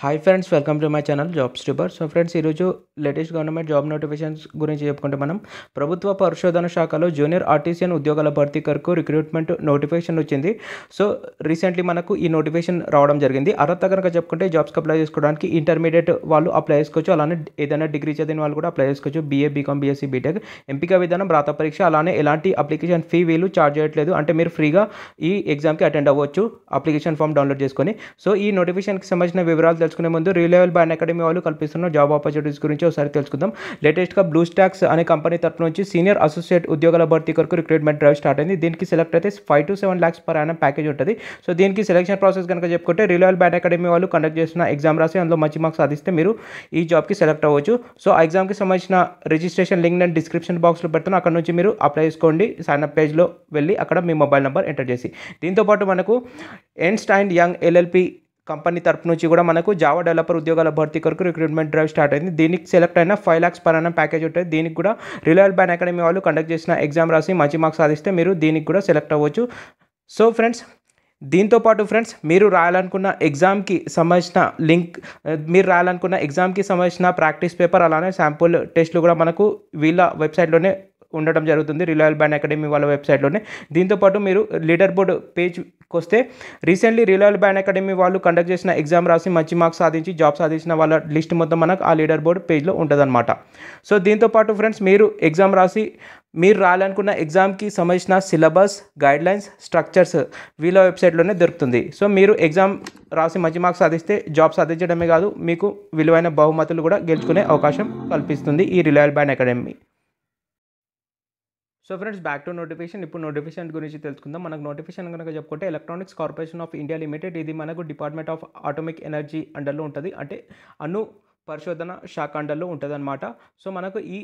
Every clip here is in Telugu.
hi friends welcome to my channel jobs tuber so friends ఈరోజు లేటెస్ట్ గవర్నమెంట్ జాబ్ నోటిఫికేషన్స్ గురించి చెప్పుకుంటే మనం ప్రభుత్వ పరిశోధన శాఖలో జూనియర్ ఆర్టీసీఎన్ ఉద్యోగాల భర్తీ కొరకు రిక్రూట్మెంట్ నోటిఫికేషన్ వచ్చింది సో రీసెంట్లీ మనకు ఈ నోటిఫికేషన్ రావడం జరిగింది అర్హత కనుక చెప్పుకుంటే జాబ్స్కి అప్లై చేసుకోవడానికి ఇంటర్మీడియట్ వాళ్ళు అప్లై చేసుకోవచ్చు అలానే ఏదైనా డిగ్రీ చదివిన వాళ్ళు కూడా అప్లై చేసుకోవచ్చు బీఏ బీకామ్ బీఎస్సీ బీటెక్ ఎంపిక విధానం రాత పరీక్ష అలానే ఎలాంటి అప్లికేషన్ ఫీ వీలు చార్జ్ చేయట్లేదు అంటే మీరు ఫ్రీగా ఈ ఎగ్జామ్కి అటెండ్ అవ్వచ్చు అప్లికేషన్ ఫామ్ డౌన్లోడ్ చేసుకొని సో ఈ నోటిఫికేషన్కి సంబంధించిన వివరాలు తెలుసుకునే ముందు రీలెవెల్ బ్యాండ్ అకాడమీ వాళ్ళు కల్పిస్తున్న జాబ్ ఆపర్చునిటీస్ గురించి ఒకసారి తెలుసుకుందాం లేటెస్ట్గా బ్లూ స్టాక్స్ అనే కంపెనీ తరపు నుంచి సీనియర్ అసోసియేట్ ఉద్యోగాల భర్తీ కొరకు రిక్రూట్మెంట్ డ్రైవ్ స్టార్ట్ అయింది దీనికి సెలెక్ట్ అయితే five to seven lakhs per అయిన ప్యాకేజ్ ఉంటుంది సో దీనికి సెలెక్షన్ ప్రాసెస్ కనుక చెప్పుకుంటే రీలెవెల్ బ్యాండ్ అకాడమీ వాళ్ళు కండక్ట్ చేసిన ఎగ్జామ్ రాసి అందులో మంచి మార్క్స్ సాధిస్తే మీరు ఈ జాబ్కి సెలెక్ట్ అవ్వచ్చు సో ఆ ఎగ్జామ్కి సంబంధించిన రిజిస్ట్రేషన్ లింక్ నేను డిస్క్రిప్షన్ బాక్స్లో పెడతాను అక్కడ నుంచి మీరు అప్లై చేసుకోండి సైన్అప్ పేజ్లో వెళ్ళి అక్కడ మీ మొబైల్ నెంబర్ ఎంటర్ చేసి దీంతోపాటు మనకు Ernst and Young LLP company తరపు నుంచి కూడా మనకు జావా డెవలపర్ ఉద్యోగాల భర్తీ కొరకు రిక్రూట్మెంట్ డ్రైవ్ స్టార్ట్ అయింది దీనికి సెలెక్ట్ అయిన ఫైవ్ లాక్స్ పర్ అన్న ప్యాకేజ్ ఉంటుంది దీనికి కూడా రిలయల్ బ్యాన్ అకాడమీ వాళ్ళు కండక్ట్ చేసిన ఎగ్జామ్ రాసి మంచి మార్క్స్ సాధిస్తే మీరు దీనికి కూడా సెలెక్ట్ అవ్వచ్చు సో ఫ్రెండ్స్ దీంతో పాటు ఫ్రెండ్స్ మీరు రాయాలనుకున్న ఎగ్జామ్కి సంబంధించిన లింక్ మీరు రాయాలనుకున్న ఎగ్జామ్కి సంబంధించిన ప్రాక్టీస్ పేపర్ అలానే శాంపుల్ టెస్ట్లు కూడా మనకు వీళ్ళ వెబ్సైట్లోనే ఉండటం జరుగుతుంది రిలయల్ బ్యాండ్ అకాడమీ వాళ్ళ వెబ్సైట్లోనే దీంతోపాటు మీరు లీడర్ బోర్డ్ పేజ్కి వస్తే రీసెంట్లీ రిలయల్ బ్యాండ్ అకాడమీ వాళ్ళు కండక్ట్ చేసిన ఎగ్జామ్ రాసి మంచి మార్క్స్ సాధించి జాబ్ సాధించిన వాళ్ళ లిస్ట్ మొత్తం మనకు ఆ లీడర్ బోర్డ్ పేజ్లో ఉంటుందన్నమాట సో దీంతోపాటు ఫ్రెండ్స్ మీరు ఎగ్జామ్ రాసి మీరు రాయాలనుకున్న ఎగ్జామ్కి సంబంధించిన సిలబస్ గైడ్లైన్స్ స్ట్రక్చర్స్ వీళ్ళ వెబ్సైట్లోనే దొరుకుతుంది సో మీరు ఎగ్జామ్ రాసి మంచి మార్క్స్ సాధిస్తే జాబ్ సాధించడమే కాదు మీకు విలువైన బహుమతులు కూడా గెలుచుకునే అవకాశం కల్పిస్తుంది ఈ రిలయల్ Band Academy so friends back to notification ఇప్పుడు నోటిఫికేషన్ గురించి తెలుసుకుందాం మనకు నోటిఫికేషన్ కనుక చెప్పుకుంటే electronics corporation of India limited ఇది మనకు డిపార్ట్మెంట్ ఆఫ్ ఆటోమిక్ ఎనర్జీ అండర్లో ఉంటుంది అంటే అను పరిశోధన శాఖ అండర్లో ఉంటుందన్నమాట సో మనకు ఈ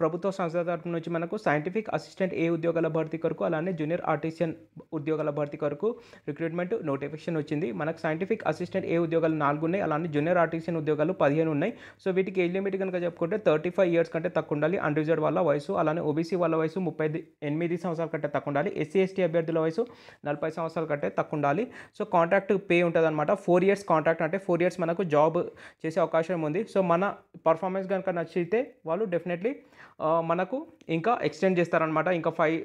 ప్రభుత్వ సంస్థ తరపు నుంచి మనకు సైంటిఫిక్ అసిస్టెంట్ ఏ ఉద్యోగాల భర్తీ కొరకు అలానే జూనియర్ ఆర్టిసియన్ ఉద్యోగాల భర్తీ కొరకు రిక్రూట్మెంట్ నోటిఫికేషన్ వచ్చింది మనకు సైంటిఫిక్ అసిస్టెంట్ ఏ ఉద్యోగాలు నాలుగు ఉన్నాయి అలానే జూనియర్ ఆర్టిసియన్ ఉద్యోగాలు పదిహేను ఉన్నాయి సో వీటికి ఏజ్ లిమిట్ కనుక చెప్పుకుంటే థర్టీ ఫైవ్ ఇయర్స్ కంటే తక్కువ ఉండాలి అన్రిజర్వ్ వాళ్ళ వయసు అలానే ఓబీసీ వాళ్ళ వయసు ముప్పై ఎనిమిది సంవత్సరాల కంటే తక్కువ ఉండాలి ఎస్సీ ఎస్టీ అభ్యర్థుల వయసు నలభై సంవత్సరాల కంటే తక్కువ ఉండాలి సో కాంట్రాక్ట్ పే ఉంటుంది అనమాట ఫోర్ ఇయర్స్ కాంట్రాక్ట్ అంటే ఫోర్ ఇయర్స్ మనకు జాబ్ చేసే అవకాశం ఉంది సో మన పర్ఫార్మెన్స్ కనుక నచ్చితే వాళ్ళు డెఫినెట్ ለమనకు ఇంకా ఎక్స్టెండ్ చేస్తారనమాట ఇంకా five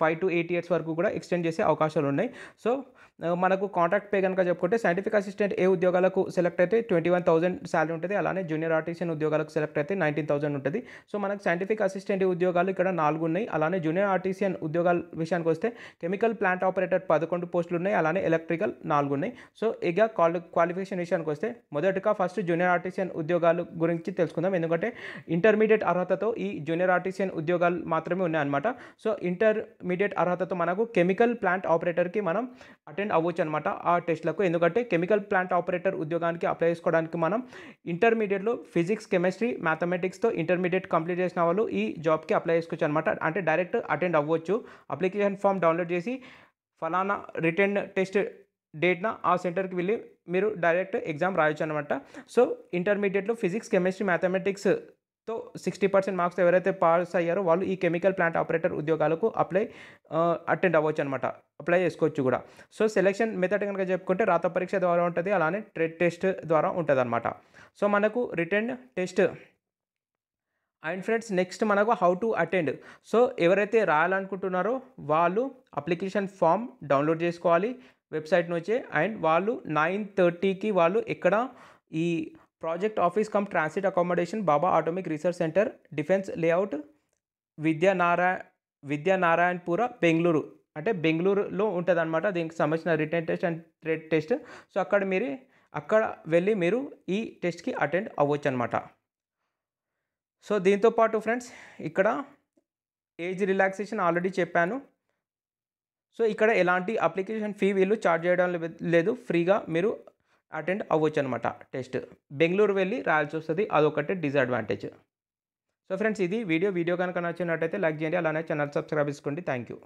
five to eight years వరకు కూడా ఎక్స్టెండ్ చేసే అవకాశాలు ఉన్నాయి సో మనకు కాంట్రాక్ట్ పే కనుక చెప్పుకుంటే సైంటిఫిక్ అసిస్టెంట్ ఏ ఉద్యోగాలకు సెలెక్ట్ అయితే ట్వంటీ వన్ థౌసండ్ శాలరీ ఉంటుంది అలానే జూనియర్ ఆర్టిసియన్ ఉద్యోగాలకు సెలెక్ట్ అయితే నైన్టీన్ థౌసండ్ ఉంటుంది సో మనకు సైంటిఫిక్ అసిస్టెంట్ ఉద్యోగాలు ఇక్కడ నాలుగు ఉన్నాయి అలానే జూనియర్ ఆర్టిసియన్ ఉద్యోగాల విషయానికి వస్తే కెమికల్ ప్లాంట్ ఆపరేటర్ పదకొండు పోస్టులు ఉన్నాయి అలానే ఎలక్ట్రికల్ నాలుగు ఉన్నాయి సో ఇక క్వాలిఫికేషన్ విషయానికి వస్తే మొదటగా ఫస్ట్ జూనియర్ ఆర్టిసియన్ ఉద్యోగాలు గురించి తెలుసుకుందాం ఎందుకంటే ఇంటర్మీడియట్ అర్హతతో ఈ జూనియర్ ఆర్టిసియన్ ఉద్యోగాలు మాత్రమే ఉన్నానమట సో ఇంటర్మీడియట్ అర్హతతో మనకు కెమికల్ ప్లాంట్ ఆపరేటర్ కి మనం అటెండ్ అవొచ్చు అన్నమాట ఆ టెస్ట్ లకు ఎందుకంటే కెమికల్ ప్లాంట్ ఆపరేటర్ ఉద్యోగానికి అప్లై చేసుకోవడానికి మనం ఇంటర్మీడియట్ లో ఫిజిక్స్ కెమిస్ట్రీ మ్యాథమెటిక్స్ తో ఇంటర్మీడియట్ కంప్లీట్ చేసిన వాళ్ళు ఈ జాబ్ కి అప్లై చేసుకోవచ్చు అన్నమాట అంటే డైరెక్ట్ అటెండ్ అవొచ్చు అప్లికేషన్ ఫామ్ డౌన్లోడ్ చేసి ఫలానా రిటెన్ టెస్ట్ డేట్ నా ఆ సెంటర్ కి వెళ్లి మీరు డైరెక్ట్ ఎగ్జామ్ రాయొచ్చు అన్నమాట సో ఇంటర్మీడియట్ లో physics chemistry mathematics so sixty percent marks ఎవరైతే పాస్ అయ్యారో వాళ్ళు ఈ కెమికల్ ప్లాంట్ ఆపరేటర్ ఉద్యోగాలకు అప్లై అటెండ్ అవ్వచ్చు అనమాట అప్లై చేసుకోవచ్చు కూడా సో సెలెక్షన్ మెథడ్ కనుక చెప్పుకుంటే రాత పరీక్ష ద్వారా ఉంటుంది అలానే ట్రెడ్ టెస్ట్ ద్వారా ఉంటుంది అనమాట సో మనకు written test and friends next మనకు హౌ టు అటెండ్ సో ఎవరైతే రాయాలనుకుంటున్నారో వాళ్ళు అప్లికేషన్ ఫామ్ డౌన్లోడ్ చేసుకోవాలి వెబ్సైట్ నుంచి అండ్ వాళ్ళు నైన్ థర్టీకి వాళ్ళు ఎక్కడ ఈ project office cum transit accommodation Bhabha atomic research centre defence layout Vidyanarayana Vidyanarayanapura Bengaluru అంటే బెంగళూరులో ఉంటుంది అనమాట దీనికి సంబంధించిన written test and trade test so అక్కడ మీరు అక్కడ వెళ్ళి మీరు ఈ టెస్ట్కి అటెండ్ అవ్వచ్చు అనమాట సో దీంతోపాటు ఫ్రెండ్స్ ఇక్కడ ఏజ్ రిలాక్సేషన్ ఆల్రెడీ చెప్పాను సో ఇక్కడ ఎలాంటి అప్లికేషన్ ఫీ వీళ్ళు ఛార్జ్ చేయడం లేదు ఫ్రీగా మీరు అటెండ్ అవ్వచ్చు అనమాట టెస్ట్ బెంగళూరు వెళ్ళి రాయాల్సి వస్తుంది అదొకటి డిసడ్వాంటేజ్ సో ఫ్రెండ్స్ ఇది వీడియో వీడియో కనుక నచ్చినట్టయితే లైక్ చేయండి అలానే ఛానల్ సబ్స్క్రైబ్ చేసుకోండి థ్యాంక్ యూ